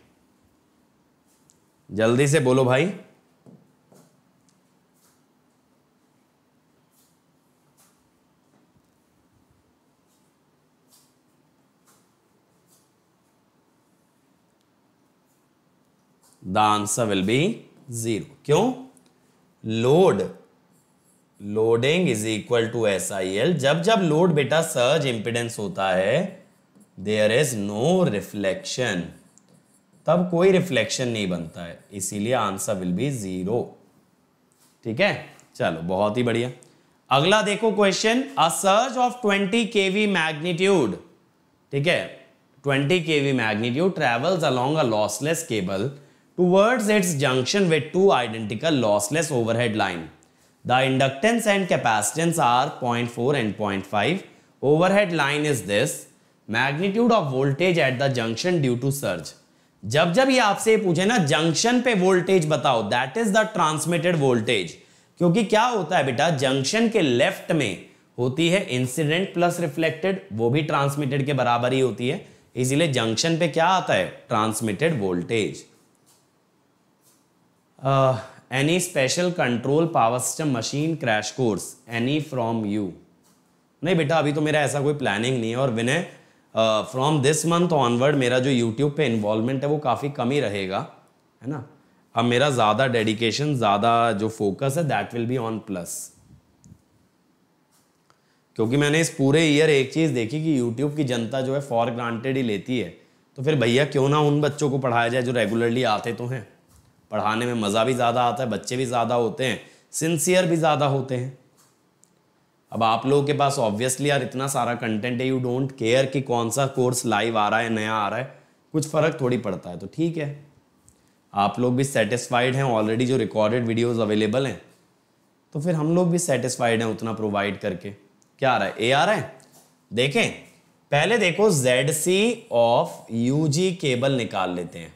जल्दी से बोलो भाई the answer will be zero क्यों load loading is equal to S I L जब जब लोड बेटा सर्ज इम्पिडेंस होता है देयर इज नो रिफ्लेक्शन तब कोई रिफ्लेक्शन नहीं बनता है इसीलिए आंसर विल बी जीरो ठीक है चलो बहुत ही बढ़िया अगला देखो question a surge of 20 kV magnitude ठीक है 20 kV magnitude travels along a lossless cable towards its junction with two identical lossless overhead line The inductance and capacitance are 0.4 and 0.5. Overhead line is this. Magnitude of voltage at the junction due to surge. जब जब ये आपसे पूछे ना जंक्शन पे वोल्टेज बताओ that is the transmitted voltage क्योंकि क्या होता है बेटा जंक्शन के लेफ्ट में होती है इंसिडेंट प्लस रिफ्लेक्टेड वो भी ट्रांसमिटेड के बराबर ही होती है इसीलिए जंक्शन पे क्या आता है transmitted voltage any special control power system machine crash course any from you नहीं बेटा अभी तो मेरा ऐसा कोई प्लानिंग नहीं है और Vinay from this month onward मेरा जो यूट्यूब पे इन्वॉल्वमेंट है वो काफ़ी कम ही रहेगा है ना अब मेरा ज़्यादा डेडिकेशन ज़्यादा जो फोकस है that will be on plus क्योंकि मैंने इस पूरे ईयर एक चीज़ देखी कि यूट्यूब की जनता जो है फॉर ग्रांटेड ही लेती है तो फिर भैया क्यों ना उन बच्चों को पढ़ाया जाए जो रेगुलरली आते तो हैं पढ़ाने में मज़ा भी ज़्यादा आता है बच्चे भी ज़्यादा होते हैं सिंसियर भी ज़्यादा होते हैं अब आप लोगों के पास ऑब्वियसली यार इतना सारा कंटेंट है यू डोंट केयर कि कौन सा कोर्स लाइव आ रहा है नया आ रहा है कुछ फ़र्क थोड़ी पड़ता है तो ठीक है आप लोग भी सेटिस्फाइड हैं ऑलरेडी जो रिकॉर्डेड वीडियोस अवेलेबल हैं तो फिर हम लोग भी सेटिस्फाइड हैं उतना प्रोवाइड करके क्या आ रहा है ए आ रहा है देखें पहले देखो Z C of U G cable निकाल लेते हैं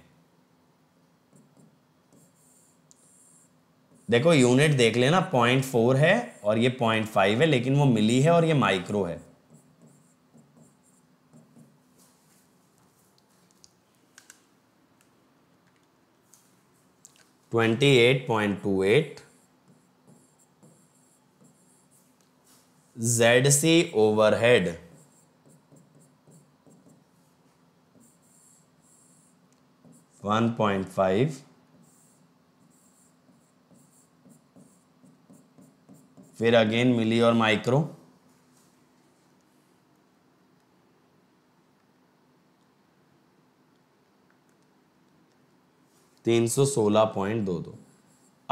देखो यूनिट देख लेना पॉइंट फोर है और ये पॉइंट फाइव है लेकिन वो मिली है और ये माइक्रो है twenty eight point two eight Z C overhead one point five फिर अगेन मिली और माइक्रो तीन सौ सोलह पॉइंट दो दो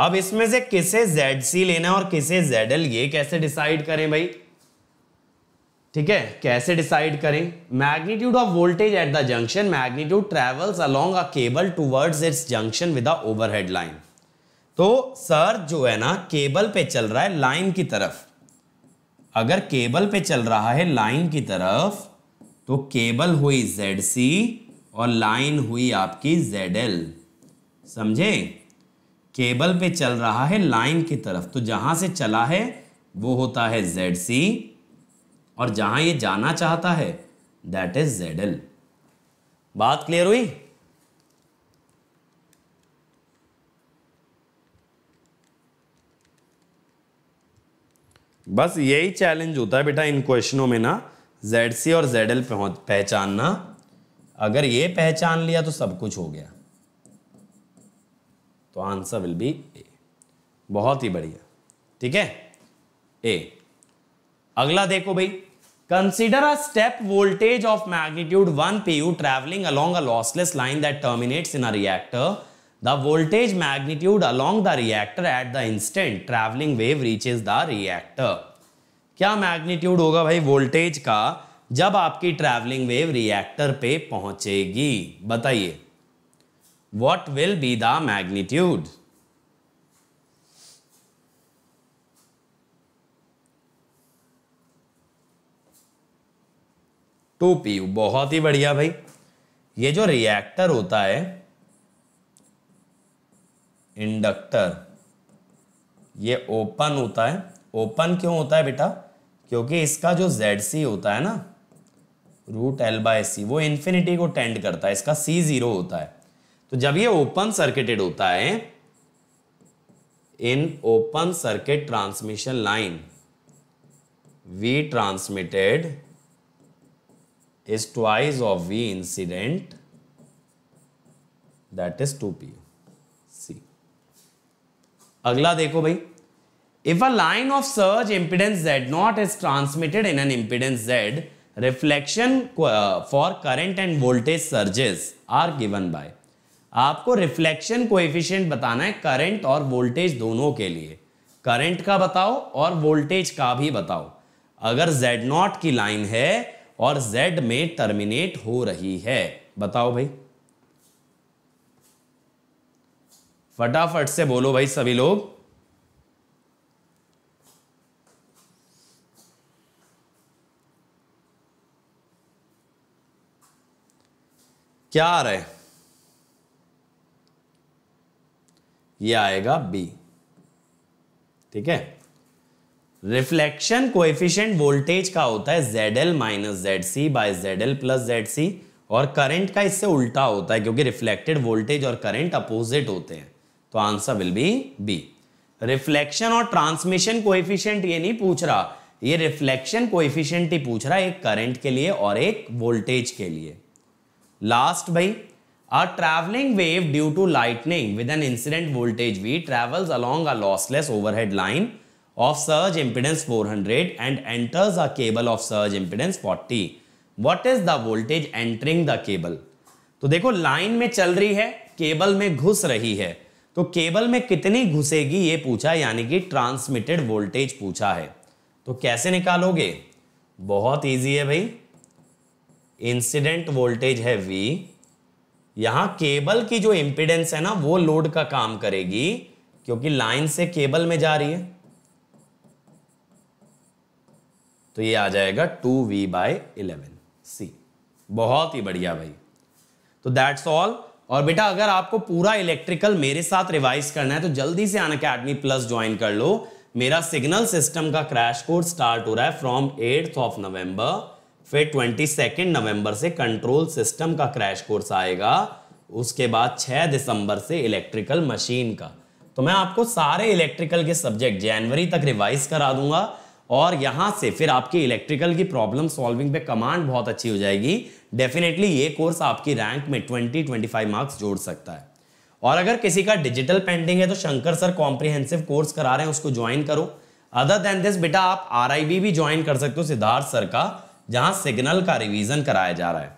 अब इसमें से किसे जेड सी लेना और किसे जेड एल ये कैसे डिसाइड करें भाई ठीक है कैसे डिसाइड करें magnitude of voltage at the junction magnitude travels along a cable towards its junction with overhead line तो सर जो है ना केबल पे चल रहा है लाइन की तरफ अगर केबल पे चल रहा है लाइन की तरफ तो केबल हुई जेड सी और लाइन हुई आपकी जेड एल समझे केबल पे चल रहा है लाइन की तरफ तो जहाँ से चला है वो होता है जेड सी और जहाँ ये जाना चाहता है दैट इज जेड एल बात क्लियर हुई बस यही चैलेंज होता है बेटा इन क्वेश्चनों में ना जेड सी और जेड एल पहचानना अगर ये पहचान लिया तो सब कुछ हो गया तो आंसर विल बी ए बहुत ही बढ़िया ठीक है ए अगला देखो भाई consider a step voltage of magnitude one P U travelling along a lossless line that terminates in a reactor The voltage magnitude along the reactor at the instant traveling wave reaches the reactor. क्या मैग्नीट्यूड होगा भाई वोल्टेज का जब आपकी ट्रैवलिंग वेव रिएक्टर पे पहुंचेगी बताइए what will be the magnitude two P बहुत ही बढ़िया भाई ये जो रिएक्टर होता है इंडक्टर ये ओपन होता है ओपन क्यों होता है बेटा क्योंकि इसका जो जेड सी होता है ना रूट एल बाय सी वो इन्फिनिटी को टेंड करता है इसका सी जीरो होता है तो जब ये ओपन सर्किटेड होता है in open circuit transmission line V transmitted is twice of V incident that is two P अगला देखो भाई if a line of surge impedance Z naught is transmitted in an impedance Z reflection for current and voltage surges are given by आपको रिफ्लेक्शन कोएफिशिएंट बताना है करंट और वोल्टेज दोनों के लिए करंट का बताओ और वोल्टेज का भी बताओ अगर Z नॉट की लाइन है और Z में टर्मिनेट हो रही है बताओ भाई फटाफट से बोलो भाई सभी लोग क्या आ रहा है ये आएगा बी ठीक है रिफ्लेक्शन कोएफिशिएंट वोल्टेज का होता है Z L minus Z C by Z L plus Z C और करंट का इससे उल्टा होता है क्योंकि रिफ्लेक्टेड वोल्टेज और करंट अपोजिट होते हैं तो answer will be B reflection और ट्रांसमिशन कोएफिशिएंट ये नहीं पूछ रहा ये रिफ्लेक्शन कोएफिशिएंट ही पूछ रहा एक करंट के लिए और एक वोल्टेज के लिए लास्ट भाई a travelling wave due to lightning with an incident voltage V travels along a lossless overhead line of surge four 400 and enters a cable of surge impedance 40 what is the voltage entering the cable तो देखो लाइन में चल रही है केबल में घुस रही है तो केबल में कितनी घुसेगी ये पूछा यानी कि ट्रांसमिटेड वोल्टेज पूछा है तो कैसे निकालोगे बहुत इजी है भाई इंसिडेंट वोल्टेज है V यहां केबल की जो इंपिडेंस है ना वो लोड का काम करेगी क्योंकि लाइन से केबल में जा रही है तो ये आ जाएगा two V by eleven C बहुत ही बढ़िया भाई तो दैट्स ऑल और बेटा अगर आपको पूरा इलेक्ट्रिकल मेरे साथ रिवाइज करना है तो जल्दी से अन अकेडमी प्लस ज्वाइन कर लो मेरा सिग्नल सिस्टम का क्रैश कोर्स स्टार्ट हो रहा है फ्रॉम एट्थ ऑफ नवंबर फिर ट्वेंटी सेकेंड नवम्बर से कंट्रोल सिस्टम का क्रैश कोर्स आएगा उसके बाद 6 दिसंबर से इलेक्ट्रिकल मशीन का तो मैं आपको सारे इलेक्ट्रिकल के सब्जेक्ट जनवरी तक रिवाइज करा दूंगा और यहाँ से फिर आपकी इलेक्ट्रिकल की प्रॉब्लम सॉल्विंग पे कमांड बहुत अच्छी हो जाएगी डेफिनेटली ये कोर्स आपकी रैंक में 20-25 मार्क्स जोड़ सकता है और अगर किसी का डिजिटल पेंडिंग है तो शंकर सर कॉम्प्रिहेंसिव कोर्स करा रहे हैं उसको ज्वाइन करो अदर देन दिस बेटा आप आर भी ज्वाइन कर सकते हो सिद्धार्थ सर का जहाँ सिग्नल का रिविजन कराया जा रहा है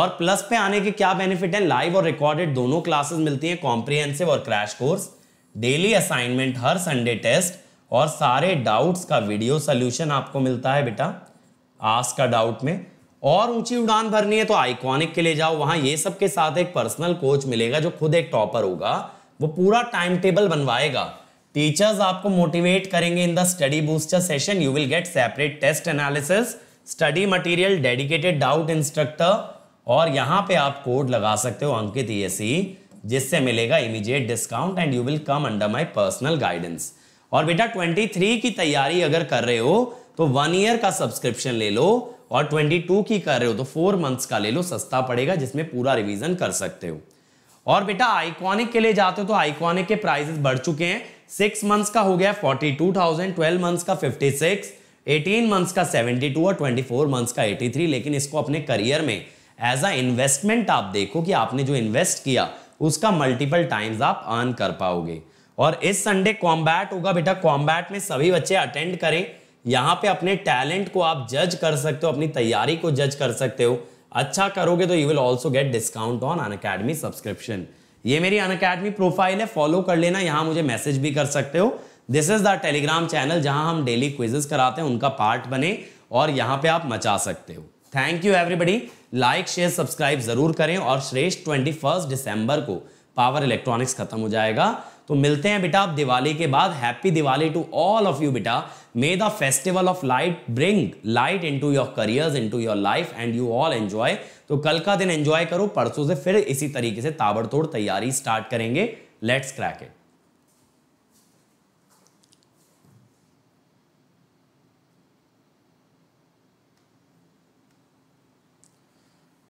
और प्लस पे आने के क्या बेनिफिट है लाइव और रिकॉर्डेड दोनों क्लासेस मिलती हैं कॉम्प्रिहेंसिव और क्रैश कोर्स डेली असाइनमेंट हर संडे टेस्ट और सारे डाउट्स का वीडियो सोल्यूशन आपको मिलता है बेटा आस का डाउट में और ऊंची उड़ान भरनी है तो आइकॉनिक के लिए जाओ वहां ये सब के साथ एक पर्सनल कोच मिलेगा जो खुद एक टॉपर होगा वो पूरा टाइम टेबल बनवाएगा टीचर्स आपको मोटिवेट करेंगे in the study booster session you will get separate test analysis study material dedicated doubt instructor और यहाँ पे आप कोड लगा सकते हो अंकित ईएससी e जिससे मिलेगा immediate discount and you will come under my personal guidance और बेटा 23 की तैयारी अगर कर रहे हो तो वन ईयर का सब्सक्रिप्शन ले लो और 22 की कर रहे हो तो फोर मंथ्स का ले लो सस्ता पड़ेगा जिसमें पूरा रिवीजन कर सकते हो और बेटा आइकॉनिक के लिए जाते हो तो आइकॉनिक के प्राइसेस बढ़ चुके हैं सिक्स मंथ्स का हो गया forty two thousand twelve months का फिफ्टी सिक्स एटीन मंथ्स का सेवेंटी टू और ट्वेंटी फोर मंथ्स का एटी थ्री लेकिन इसको अपने करियर में एज अ इन्वेस्टमेंट आप देखो कि आपने जो इन्वेस्ट किया उसका मल्टीपल टाइम्स आप अर्न कर पाओगे और इस संडे कॉम्बैट होगा बेटा कॉम्बैट में सभी बच्चे अटेंड करें यहाँ पे अपने टैलेंट को आप जज कर सकते हो अपनी तैयारी को जज कर सकते हो अच्छा करोगे तो you will also get discount on Unacademy subscription ये मेरी अन अकेडमी प्रोफाइल है फॉलो कर लेना यहाँ मुझे मैसेज भी कर सकते हो this is the Telegram channel जहाँ हम डेली क्विजेस कराते हैं उनका पार्ट बने और यहाँ पे आप मचा सकते हो thank you everybody like share subscribe जरूर करें और श्रेष्ठ ट्वेंटी फर्स्ट दिसंबर को पावर इलेक्ट्रॉनिक्स खत्म हो जाएगा तो मिलते हैं बेटा आप दिवाली के बाद happy Diwali to all of you बेटा may the festival of light bring light into your career into your life and you all enjoy तो कल का दिन एंजॉय करो परसों से फिर इसी तरीके से ताबड़तोड़ तैयारी स्टार्ट करेंगे लेट्स क्रैक इट